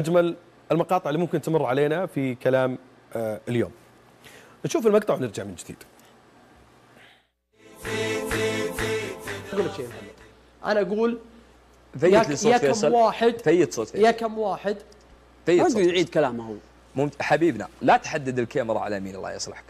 اجمل المقاطع اللي ممكن تمر علينا في كلام آه، اليوم. نشوف المقطع ونرجع من جديد. اقول لك شيء محمد. انا اقول يا كم واحد يا كم واحد ما صوت يعيد كلامه هو ممت... حبيبنا لا تحدد الكاميرا على مين الله يصلحك.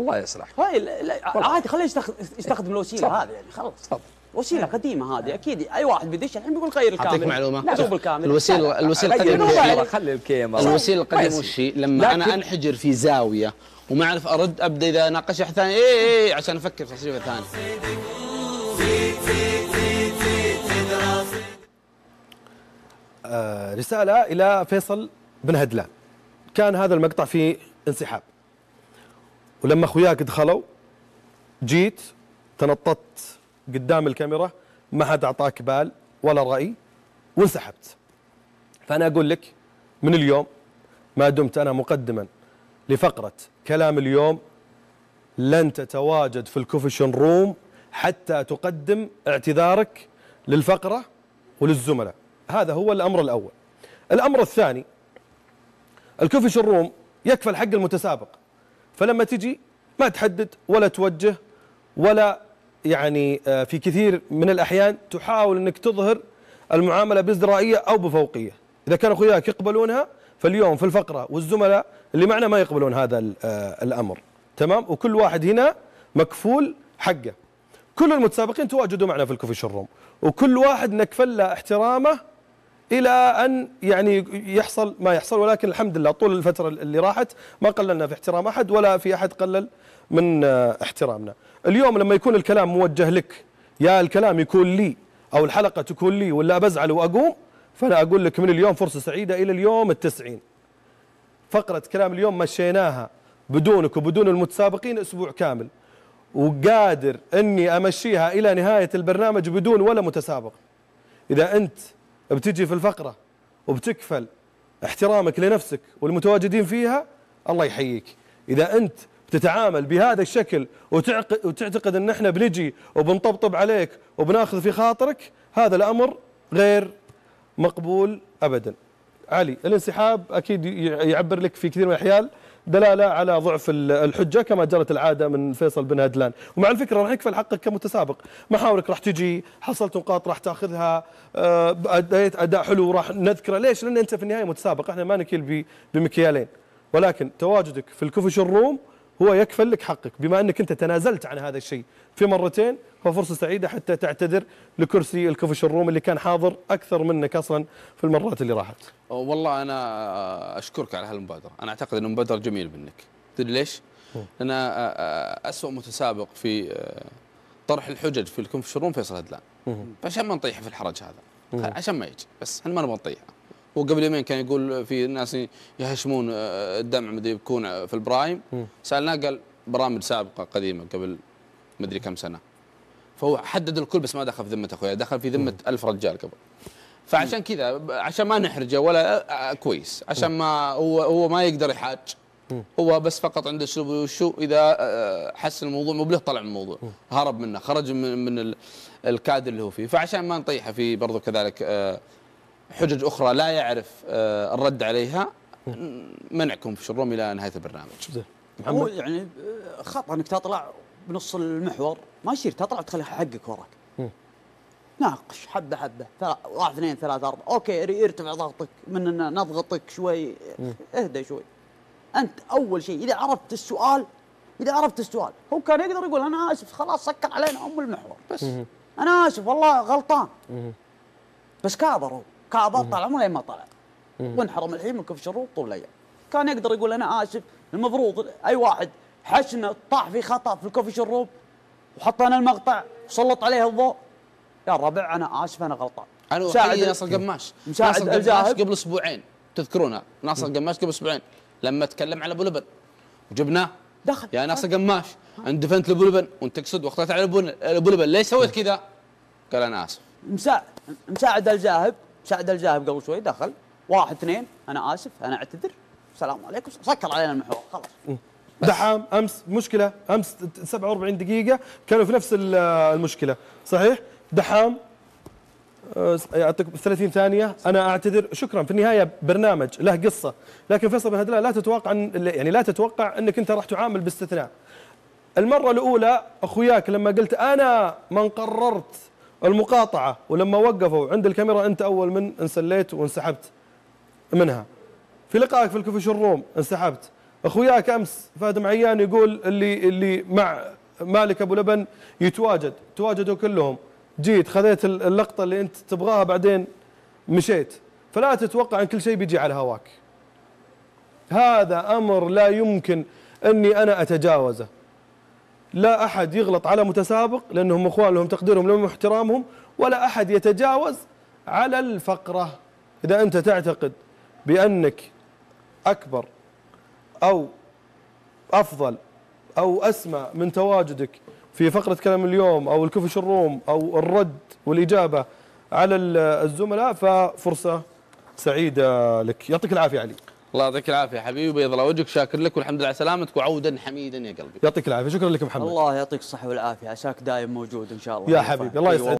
الله يصلحك. هاي عادي خليه يستخدم الوسيله هذه يعني خلاص. تفضل. وسيله إيه. قديمه هذه اكيد اي واحد بيدش الحين بيقول غير الكامل اعطيك معلومه لا شوف الكامل الوسيله الوسيله القديمه خلي الكاميرا الوسيله القديمه وش لما انا انحجر في زاويه وما اعرف ارد ابدا اذا ناقش احد ثاني اي اي إيه، عشان افكر في تصريفه ثانيه آه، رسالة إلى فيصل بن هدلان كان هذا المقطع في انسحاب ولما أخوياك دخلوا جيت تنططت قدام الكاميرا ما حد اعطاك بال ولا راي وانسحبت فانا اقول لك من اليوم ما دمت انا مقدما لفقره كلام اليوم لن تتواجد في الكوفيشن روم حتى تقدم اعتذارك للفقره وللزملاء هذا هو الامر الاول الامر الثاني الكوفيشن روم يكفل حق المتسابق فلما تجي ما تحدد ولا توجه ولا يعني آه، في كثير من الأحيان تحاول أنك تظهر المعاملة بازدرائية أو بفوقية إذا كان أخوياك يقبلونها فاليوم في الفقرة والزملاء اللي معنا ما يقبلون هذا آه، الأمر تمام وكل واحد هنا مكفول حقه كل المتسابقين تواجدوا معنا في الكوفي شروم وكل واحد نكفل له احترامه الى ان يعني يحصل ما يحصل ولكن الحمد لله طول الفتره اللي راحت ما قللنا في احترام احد ولا في احد قلل من احترامنا. اليوم لما يكون الكلام موجه لك يا الكلام يكون لي او الحلقه تكون لي ولا بزعل واقوم فانا اقول لك من اليوم فرصه سعيده الى اليوم التسعين. فقره كلام اليوم مشيناها بدونك وبدون المتسابقين اسبوع كامل وقادر اني امشيها الى نهايه البرنامج بدون ولا متسابق. اذا انت بتجي في الفقرة وبتكفل احترامك لنفسك والمتواجدين فيها الله يحييك إذا أنت بتتعامل بهذا الشكل وتعتقد أن احنا بنجي وبنطبطب عليك وبناخذ في خاطرك هذا الأمر غير مقبول أبدا علي الانسحاب أكيد يعبر لك في كثير من الأحيان دلاله على ضعف الحجه كما جرت العاده من فيصل بن هدلان ومع الفكره راح يكفل حقك كمتسابق محاورك راح تجي حصلت نقاط راح تاخذها آه، اديت اداء حلو راح نذكره ليش لان انت في النهايه متسابق احنا ما نكيل بمكيالين ولكن تواجدك في الكفش الروم هو يكفل لك حقك بما أنك أنت تنازلت عن هذا الشيء في مرتين ففرصة سعيدة حتى تعتذر لكرسي الكفش الروم اللي كان حاضر أكثر منك أصلا في المرات اللي راحت والله أنا أشكرك على هالمبادرة أنا أعتقد انه مبادرة جميلة منك تدري ليش؟ أنا آه، آه، أسوأ متسابق في آه، طرح الحجج في الكفش الروم فيصل هدلان فعشان ما نطيح في الحرج هذا عشان ما يجي بس احنا ما نبغى نطيحه وقبل يومين كان يقول في ناس يهشمون آه، الدمع مدري يبكون في البرايم سالناه قال برامج سابقه قديمه قبل مدري كم سنه فهو حدد الكل بس ما دخل في ذمه اخويا دخل في ذمه ألف رجال قبل فعشان كذا عشان ما نحرجه ولا آه، آه، كويس عشان ما هو هو ما يقدر يحاج هو بس فقط عنده شو وشو اذا حس الموضوع مو بله طلع من الموضوع هرب منه خرج من من الكاد اللي هو فيه فعشان ما نطيحه في برضه كذلك حجج أخرى لا يعرف آه، الرد عليها منعكم في الروم إلى نهاية البرنامج هو يعني آه، خطأ أنك تطلع بنص المحور ما يصير تطلع تخلي حقك وراك ناقش حبه حبه واحد اثنين ثلاثة أربعة أوكي ارتفع ضغطك من أن نضغطك شوي اهدى شوي أنت أول شيء إذا عرفت السؤال إذا عرفت السؤال هو كان يقدر يقول أنا آسف خلاص سكر علينا أم المحور بس أنا آسف والله غلطان بس كابر هو كابر طال عمره لين ما طلع وانحرم الحين من كف شره طول الايام كان يقدر يقول انا اسف المفروض اي واحد حشنا طاح في خطا في الكوفي شروب وحطينا المقطع وسلط عليه الضوء يا الربع انا اسف انا غلطان انا مساعد ناصر قماش مساعد قماش قبل اسبوعين تذكرونها ناصر قماش قبل اسبوعين لما تكلم على ابو لبن وجبناه دخل يا ناصر قماش اندفنت لابو لبن وانت تقصد واخطيت على ابو لبن ليش سويت كذا؟ قال انا اسف مساعد مساعد الجاهب سعد الجاهب قبل شوي دخل واحد اثنين انا اسف انا اعتذر السلام عليكم سكر علينا المحور خلاص دحام امس مشكله امس 47 دقيقه كانوا في نفس المشكله صحيح دحام آه، يعطيك 30 ثانيه انا اعتذر شكرا في النهايه برنامج له قصه لكن فيصل بن هدلان لا تتوقع أن يعني لا تتوقع انك انت راح تعامل باستثناء المره الاولى اخوياك لما قلت انا من قررت المقاطعة ولما وقفوا عند الكاميرا أنت أول من انسليت وانسحبت منها في لقائك في الكفش الروم انسحبت أخوياك أمس فهد معيان يقول اللي اللي مع مالك أبو لبن يتواجد تواجدوا كلهم جيت خذيت اللقطة اللي أنت تبغاها بعدين مشيت فلا تتوقع أن كل شيء بيجي على هواك هذا أمر لا يمكن أني أنا أتجاوزه لا أحد يغلط على متسابق لأنهم أخوان لهم تقديرهم لهم واحترامهم ولا أحد يتجاوز على الفقرة إذا أنت تعتقد بأنك أكبر أو أفضل أو أسمى من تواجدك في فقرة كلام اليوم أو الكفش الروم أو الرد والإجابة على الزملاء ففرصة سعيدة لك يعطيك العافية علي الله يعطيك العافيه حبيبي بيض الله وجهك شاكر لك والحمد لله على سلامتك وعودا حميدا يا قلبي يعطيك العافيه شكرا لك محمد الله يعطيك الصحه والعافيه عساك دائم موجود ان شاء الله يا حبيبي الله يسعدك